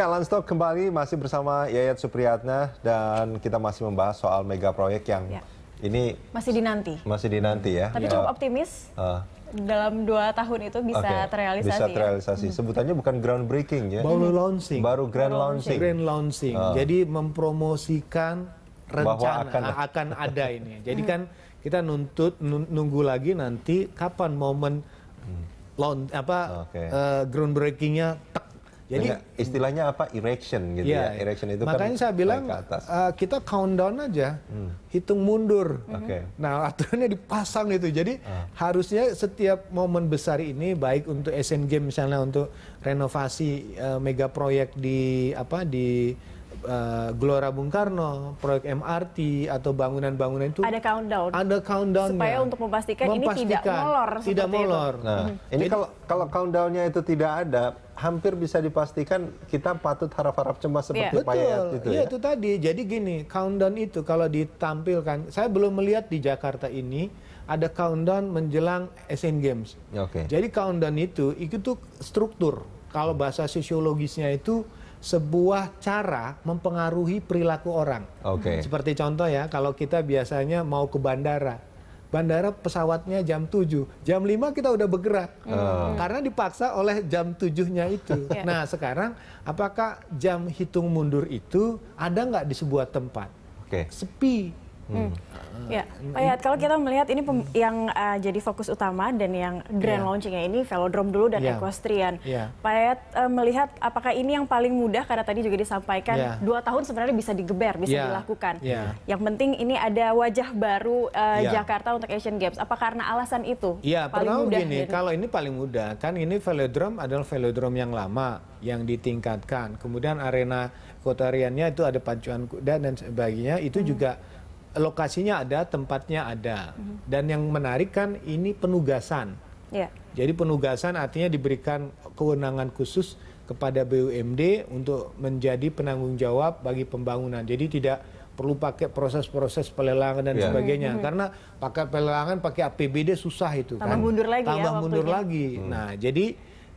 Ya, Lanstock kembali masih bersama Yayat Supriyatna dan kita masih membahas soal mega proyek yang ya. ini masih dinanti. Masih dinanti ya. Tapi ya. cukup optimis. Uh. Dalam dua tahun itu bisa okay. terrealisasi. Bisa terrealisasi. Ya? Hmm. Sebutannya bukan groundbreaking ya. Baru launching. Baru grand launching. Grand launching. Uh. Jadi mempromosikan rencana akan, akan ada ini. Jadi hmm. kan kita nuntut nunggu lagi nanti kapan momen hmm. launch apa okay. uh, eh, groundbreakingnya tek jadi Enggak, istilahnya apa erection gitu yeah, ya. Iya. Erection itu kan makanya kan saya bilang ke atas. Uh, kita countdown aja. Hmm. Hitung mundur. Oke. Okay. Nah, aturannya dipasang itu. Jadi uh. harusnya setiap momen besar ini baik untuk Asian Games misalnya untuk renovasi uh, mega proyek di apa di uh, Gelora Bung Karno, proyek MRT atau bangunan-bangunan itu ada countdown. Ada countdown supaya untuk memastikan, memastikan ini tidak molor. Tidak molor. Itu. Nah, hmm. ini kalau kalau countdownnya itu tidak ada, hampir bisa dipastikan kita patut harap-harap cemas iya. seperti yeah. payet Betul. itu. Iya ya. itu tadi. Jadi gini, countdown itu kalau ditampilkan, saya belum melihat di Jakarta ini ada countdown menjelang Asian Games. Oke. Okay. Jadi countdown itu itu tuh struktur. Kalau bahasa sosiologisnya itu sebuah cara mempengaruhi perilaku orang. Oke. Okay. Seperti contoh ya, kalau kita biasanya mau ke bandara. Bandara pesawatnya jam 7, jam 5 kita udah bergerak. Mm. Karena dipaksa oleh jam 7-nya itu. yeah. Nah, sekarang apakah jam hitung mundur itu ada nggak di sebuah tempat? Okay. Sepi Hmm. hmm. Ah, ya, Pak oh Yat, kalau kita melihat ini hmm. yang uh, jadi fokus utama dan yang grand yeah. launchingnya ini Velodrome dulu dan yeah. Equestrian. Yeah. Pak Yat uh, melihat apakah ini yang paling mudah karena tadi juga disampaikan yeah. dua tahun sebenarnya bisa digeber, bisa yeah. dilakukan. Yeah. Yang penting ini ada wajah baru uh, eh, yeah. Jakarta untuk Asian Games. Apa karena alasan itu? Ya, yeah, pertama begini, dan... kalau ini paling mudah kan ini Velodrome adalah Velodrome yang lama yang ditingkatkan. Kemudian arena kotariannya itu ada pacuan kuda dan sebagainya itu hmm. juga lokasinya ada, tempatnya ada. Mm -hmm. Dan yang menarik kan ini penugasan. Yeah. Jadi penugasan artinya diberikan kewenangan khusus kepada BUMD untuk menjadi penanggung jawab bagi pembangunan. Jadi tidak perlu pakai proses-proses pelelangan dan yeah. sebagainya. Mm -hmm. Karena pakai pelelangan pakai APBD susah itu Tambah kan. mundur lagi ya Tambah ya mundur lagi. Hmm. Nah, jadi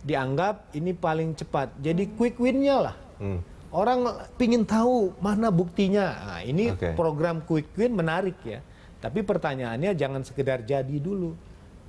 dianggap ini paling cepat. Jadi hmm. quick win-nya lah. Hmm. Orang pingin tahu mana buktinya. Nah, ini okay. program quick win menarik ya. Tapi pertanyaannya jangan sekedar jadi dulu.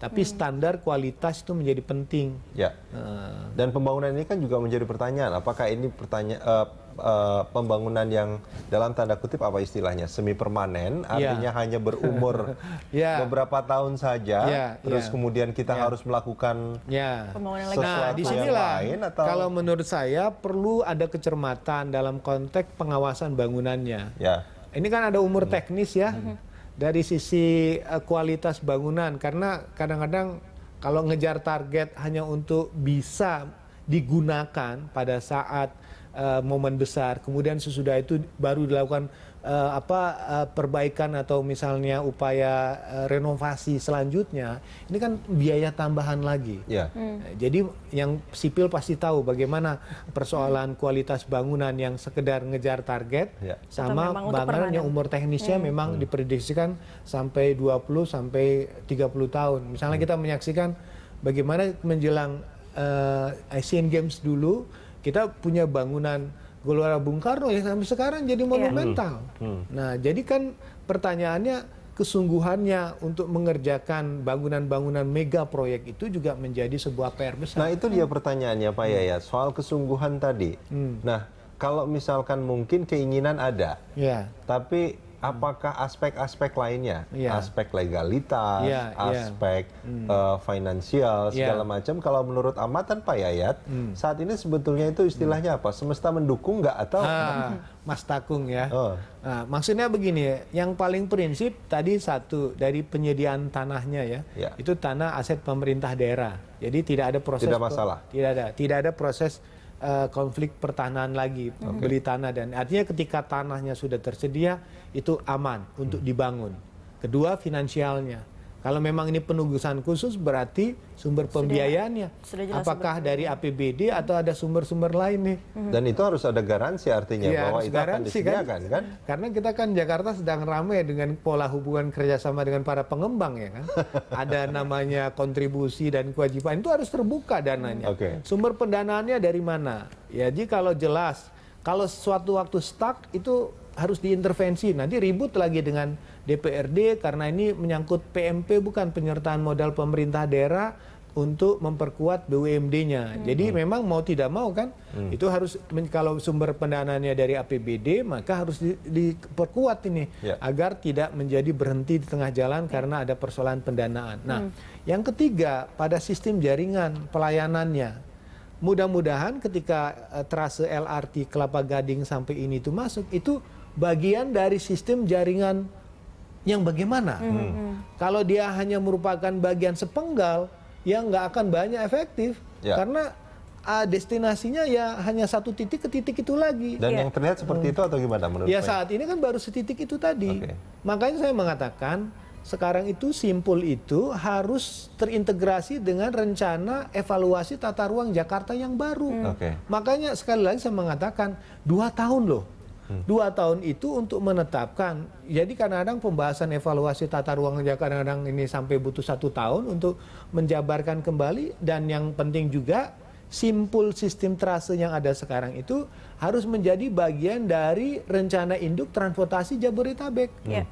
Tapi hmm. standar kualitas itu menjadi penting. Ya. Uh, Dan pembangunan ini kan juga menjadi pertanyaan. Apakah ini pertanyaan uh, eh, Eh, pembangunan yang dalam tanda kutip apa istilahnya semi permanen iya. artinya yeah. hanya berumur yeah. beberapa tahun saja yeah, terus yeah. kemudian kita yeah. harus melakukan yeah. Iya. sesuatu nah, di yang lain atau kalau menurut saya perlu ada kecermatan dalam konteks pengawasan bangunannya. Yeah. Ini kan ada umur hmm. teknis ya. Hmm. Dari sisi eh, kualitas bangunan karena kadang-kadang kalau ngejar target hanya untuk bisa digunakan pada saat Eh, momen besar. Kemudian sesudah itu baru dilakukan uh, apa uh, perbaikan atau misalnya upaya uh, renovasi selanjutnya. Ini kan biaya tambahan lagi. Ya. Hmm. Jadi yang sipil pasti tahu bagaimana persoalan hmm. kualitas bangunan yang sekedar ngejar target ya. sama bangunan yang umur teknisnya hmm. memang hmm. diprediksikan sampai 20 sampai 30 tahun. Misalnya hmm. kita menyaksikan bagaimana menjelang uh, Asian Games dulu kita punya bangunan Gelora Bung Karno yang sampai sekarang jadi iya. monumental. Yeah. Hmm. hmm. Nah, jadi kan pertanyaannya kesungguhannya untuk mengerjakan bangunan-bangunan mega proyek itu juga menjadi sebuah PR besar. Nah, itu dia pertanyaannya Pak hmm. Yaya, soal kesungguhan tadi. Hmm. Nah, kalau misalkan mungkin keinginan ada, yeah. tapi apakah aspek-aspek lainnya, yeah. aspek legalitas, yeah, iya. aspek yeah. Hmm. Uh, finansial iya. segala yeah. macam. Kalau menurut amatan Pak Yayat, mm. saat ini sebetulnya itu istilahnya hmm. apa? Semesta mendukung nggak atau? Ah, Mas Takung ya. Oh. Nah, maksudnya begini, yang paling prinsip tadi satu dari penyediaan tanahnya ya, yeah. itu tanah aset pemerintah daerah. Jadi tidak ada proses. Tidak masalah. Tidak ada, tidak ada proses uh, konflik pertahanan lagi okay. beli tanah dan artinya ketika tanahnya sudah tersedia itu aman untuk dibangun kedua finansialnya kalau memang ini penugasan khusus berarti sumber pembiayaannya sudah, apakah sumber. dari APBD atau ada sumber-sumber lain nih. Mhm. Dan itu harus ada garansi artinya ya, bahwa itu garansi, akan disediakan kan? kan? Karena kita kan Jakarta sedang ramai dengan pola hubungan kerjasama dengan para pengembang ya kan. ada namanya kontribusi dan kewajiban itu harus terbuka dananya. Okay. Sumber pendanaannya dari mana? Ya, jadi kalau jelas kalau suatu waktu stuck itu harus diintervensi. Nanti ribut lagi dengan DPRD karena ini menyangkut PMP bukan penyertaan modal pemerintah daerah untuk memperkuat BUMD-nya. Hmm. Jadi memang mau tidak mau kan hmm. itu harus kalau sumber pendanaannya dari APBD maka harus di, diperkuat ini ya. agar tidak menjadi berhenti di tengah jalan karena ada persoalan pendanaan. Nah, hmm. yang ketiga pada sistem jaringan pelayanannya. Mudah-mudahan ketika uh, eh, trase LRT Kelapa Gading sampai ini itu masuk itu bagian dari sistem jaringan yang bagaimana. Hmm. Hmm. hmm. Kalau dia hanya merupakan bagian sepenggal, ya nggak akan banyak efektif ya. karena uh, destinasinya ya hanya satu titik ke titik itu lagi. Dan ya. yang terlihat seperti hmm. itu atau gimana menurut Ya saat ini kan baru setitik itu tadi. Okay. Makanya saya mengatakan sekarang itu simpul itu harus terintegrasi dengan rencana evaluasi tata ruang Jakarta yang baru. Hmm. Okay. Makanya sekali lagi saya mengatakan dua tahun loh Hmm. Dua tahun itu untuk menetapkan. Jadi kadang-kadang pembahasan evaluasi tata ruang kerja kadang-kadang ini sampai butuh satu tahun untuk menjabarkan kembali. Dan yang penting juga simpul sistem trase yang ada sekarang itu harus menjadi bagian dari rencana induk transportasi Jabodetabek. Hmm. Ya.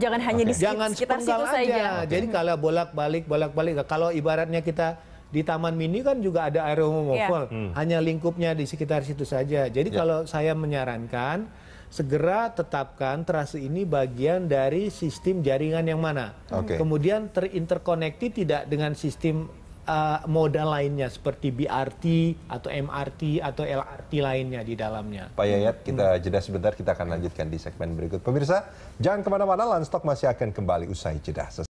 Jangan hanya okay. di Jangan sekitar situ saja. Jadi hmm. kalau bolak-balik, bolak-balik. Kalau ibaratnya kita di Taman Mini kan juga ada air homomofel, yeah. hanya lingkupnya di sekitar situ saja. Jadi yeah. kalau saya menyarankan segera tetapkan terasi ini bagian dari sistem jaringan yang mana. Okay. Kemudian terinterkonekti tidak dengan sistem uh, eh, moda lainnya seperti BRT atau MRT atau LRT lainnya di dalamnya. Pak Yayat, kita hmm. jeda sebentar, kita akan lanjutkan di segmen berikut. Pemirsa, jangan kemana-mana, lantok masih akan kembali usai jeda.